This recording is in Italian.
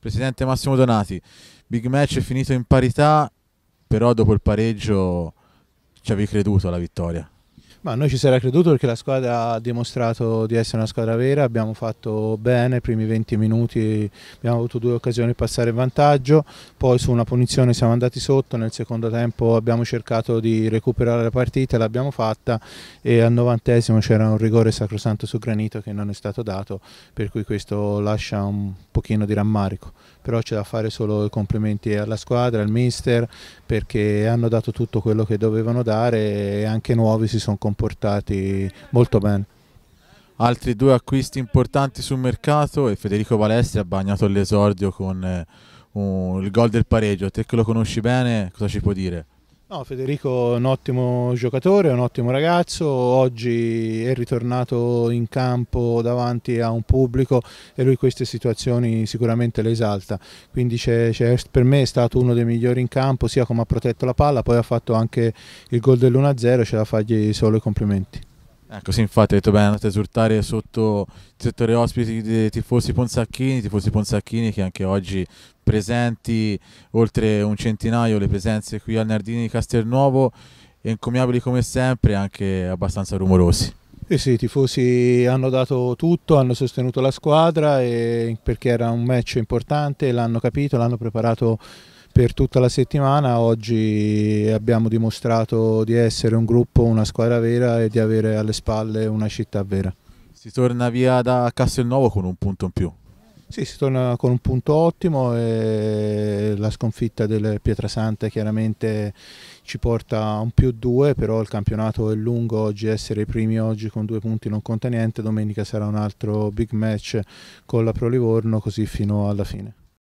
Presidente Massimo Donati, big match è finito in parità, però dopo il pareggio ci avevi creduto alla vittoria. Ma noi ci si era creduto perché la squadra ha dimostrato di essere una squadra vera, abbiamo fatto bene, i primi 20 minuti abbiamo avuto due occasioni per passare in vantaggio, poi su una punizione siamo andati sotto, nel secondo tempo abbiamo cercato di recuperare la partita, l'abbiamo fatta e al novantesimo c'era un rigore sacrosanto su granito che non è stato dato, per cui questo lascia un pochino di rammarico, però c'è da fare solo i complimenti alla squadra, al mister, perché hanno dato tutto quello che dovevano dare e anche nuovi si sono comportati comportati molto bene. Altri due acquisti importanti sul mercato e Federico Palestri ha bagnato l'esordio con eh, il gol del pareggio. Te che lo conosci bene, cosa ci puoi dire? No, Federico è un ottimo giocatore, un ottimo ragazzo, oggi è ritornato in campo davanti a un pubblico e lui queste situazioni sicuramente le esalta, quindi c è, per me è stato uno dei migliori in campo sia come ha protetto la palla, poi ha fatto anche il gol dell'1-0, c'è da fargli solo i complimenti. Ecco, sì, infatti, ho detto bene, andate a esultare sotto il settore ospiti dei tifosi Ponzacchini, tifosi Ponzacchini che anche oggi presenti oltre un centinaio le presenze qui al Nardini di Castelnuovo, encomiabili come sempre anche abbastanza rumorosi. Eh sì, i tifosi hanno dato tutto, hanno sostenuto la squadra perché era un match importante, l'hanno capito, l'hanno preparato per tutta la settimana, oggi abbiamo dimostrato di essere un gruppo, una squadra vera e di avere alle spalle una città vera. Si torna via da Castelnuovo con un punto in più. Sì, si torna con un punto ottimo e la sconfitta del Pietrasanta chiaramente ci porta a un più due, però il campionato è lungo, oggi essere i primi oggi con due punti non conta niente, domenica sarà un altro big match con la Pro Livorno così fino alla fine.